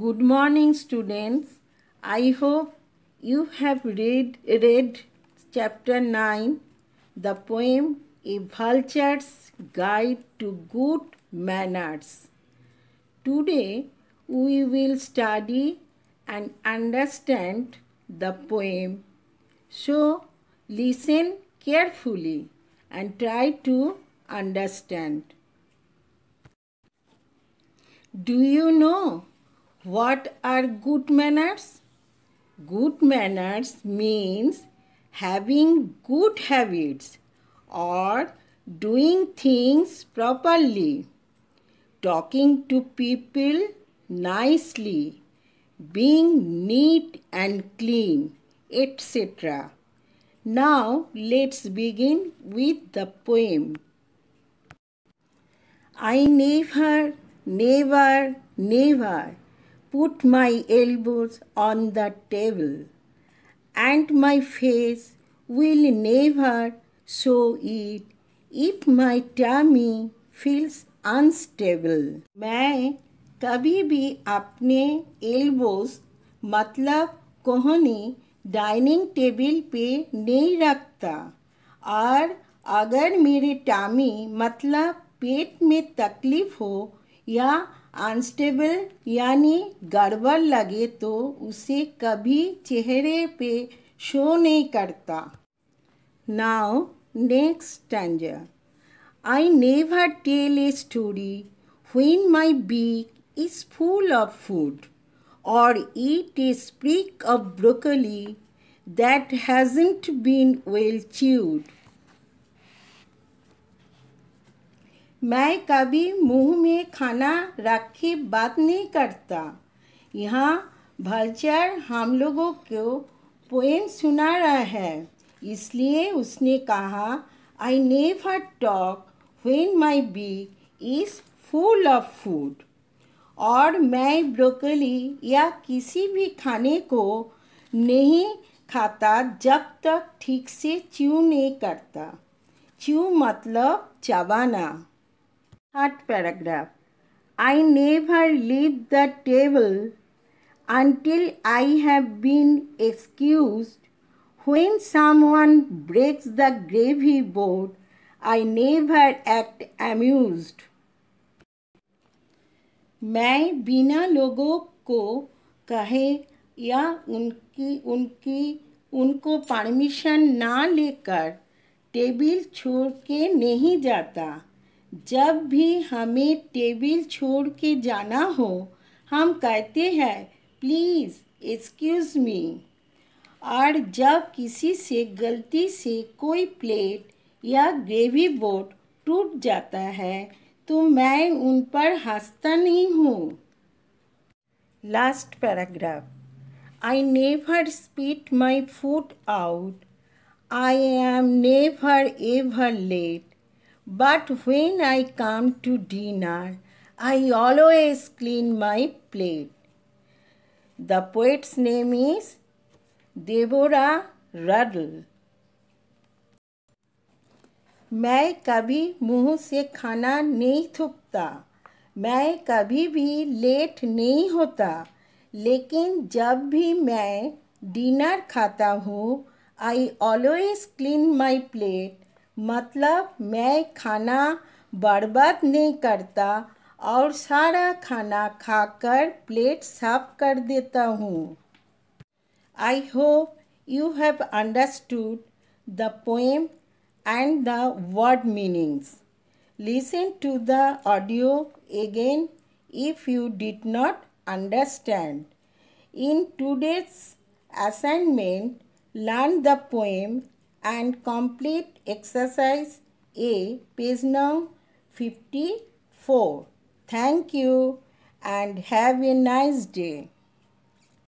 Good morning students. I hope you have read, read chapter 9, the poem A Vulture's Guide to Good Manners. Today we will study and understand the poem. So listen carefully and try to understand. Do you know what are good manners? Good manners means having good habits or doing things properly, talking to people nicely, being neat and clean, etc. Now let's begin with the poem. I never, never, never put my elbows on the table, and my face will never show it if my tummy feels unstable. मैं कभी भी अपने elbows मतलब कोहनी dining table पे नहीं रखता और अगर मेरे टामी मतलब पेट में तकलीफ हो या अनस्टेबल यानी गड़बड़ लगे तो उसे कभी चेहरे पे शो नहीं करता now next stanza I never tell a story when my beak is full of food और eat a sprig of broccoli that hasn't been well chewed मैं कभी मुंह में खाना रखी बात नहीं करता यहाँ भलचर हम लोगों को पोएम सुना रहा है इसलिए उसने कहा I never talk when my bee is full of food और मैं ब्रोकली या किसी भी खाने को नहीं खाता जब तक ठीक से च्यू नहीं करता च्यू मतलब चबाना Third paragraph I never leave the table until I have been excused. When someone breaks the gravy board, I never act amused. मैं बिना लोगों को कहे या उनकी उनकी उनको परमिशन ना लेकर टेबल छोड़ के नहीं जाता जब भी हमें टेबल छोड़ के जाना हो हम कहते हैं प्लीज़ एक्सक्यूज़ मी और जब किसी से गलती से कोई प्लेट या ग्रेवी बोट टूट जाता है तो मैं उन पर हंसता नहीं हूँ last paragraph I never spit my food out I am never ever late But when I come to dinner, I always clean my plate. The poet's name is Deborah Ruddle. मैं कभी मुंह से खाना नहीं थूकता मैं कभी भी लेट नहीं होता लेकिन जब भी मैं डिनर खाता हूँ I always clean my plate मतलब मैं खाना बर्बाद नहीं करता और सारा खाना खाकर प्लेट साफ कर देता हूँ I hope you have understood the poem and the word meanings listen to the audio again if you did not understand in today's assignment learn the poem and complete exercise A, page number 54. Thank you and have a nice day.